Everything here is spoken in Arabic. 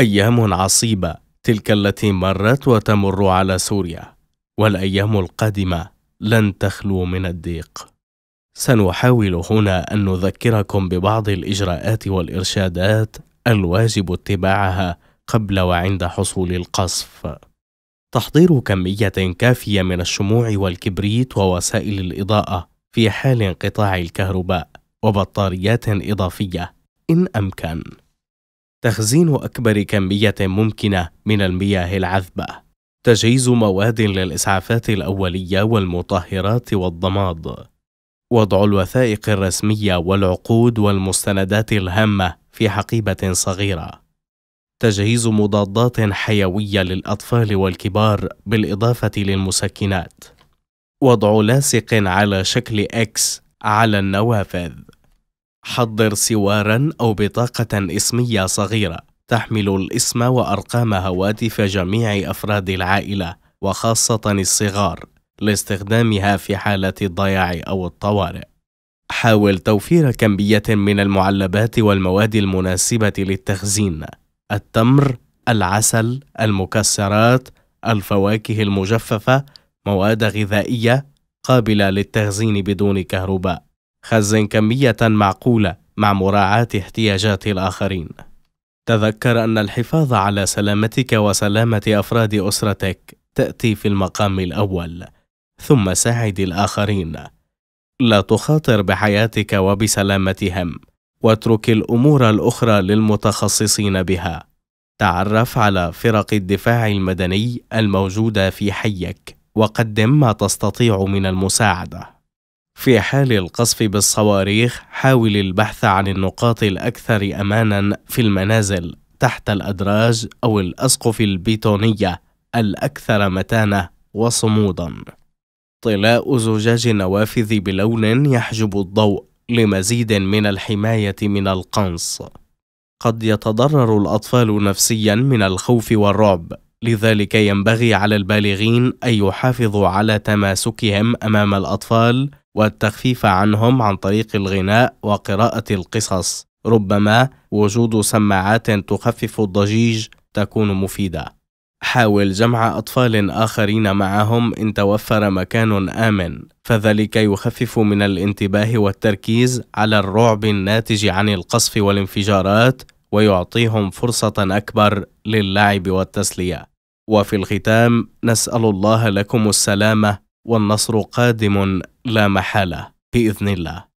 أيام عصيبة تلك التي مرت وتمر على سوريا والأيام القادمة لن تخلو من الضيق سنحاول هنا أن نذكركم ببعض الإجراءات والإرشادات الواجب اتباعها قبل وعند حصول القصف تحضير كمية كافية من الشموع والكبريت ووسائل الإضاءة في حال انقطاع الكهرباء وبطاريات إضافية إن أمكن تخزين أكبر كمية ممكنة من المياه العذبة تجهيز مواد للإسعافات الأولية والمطهرات والضماد وضع الوثائق الرسمية والعقود والمستندات الهامة في حقيبة صغيرة تجهيز مضادات حيوية للأطفال والكبار بالإضافة للمسكنات وضع لاصق على شكل إكس على النوافذ حضر سوارا أو بطاقة اسمية صغيرة تحمل الاسم وأرقام هواتف جميع أفراد العائلة وخاصة الصغار لاستخدامها في حالة الضياع أو الطوارئ. حاول توفير كمية من المعلبات والمواد المناسبة للتخزين التمر، العسل، المكسرات، الفواكه المجففة، مواد غذائية قابلة للتخزين بدون كهرباء. خزن كمية معقولة مع مراعاة احتياجات الآخرين. تذكر أن الحفاظ على سلامتك وسلامة أفراد أسرتك تأتي في المقام الأول، ثم ساعد الآخرين. لا تخاطر بحياتك وبسلامتهم، واترك الأمور الأخرى للمتخصصين بها. تعرف على فرق الدفاع المدني الموجودة في حيك، وقدم ما تستطيع من المساعدة. في حال القصف بالصواريخ حاول البحث عن النقاط الأكثر أمانا في المنازل تحت الأدراج أو الأسقف البيتونية الأكثر متانة وصمودًا. طلاء زجاج النوافذ بلون يحجب الضوء لمزيد من الحماية من القنص. قد يتضرر الأطفال نفسيًا من الخوف والرعب، لذلك ينبغي على البالغين أن يحافظوا على تماسكهم أمام الأطفال والتخفيف عنهم عن طريق الغناء وقراءة القصص ربما وجود سماعات تخفف الضجيج تكون مفيدة حاول جمع أطفال آخرين معهم إن توفر مكان آمن فذلك يخفف من الانتباه والتركيز على الرعب الناتج عن القصف والانفجارات ويعطيهم فرصة أكبر للعب والتسلية وفي الختام نسأل الله لكم السلامة والنصر قادم لا محالة بإذن الله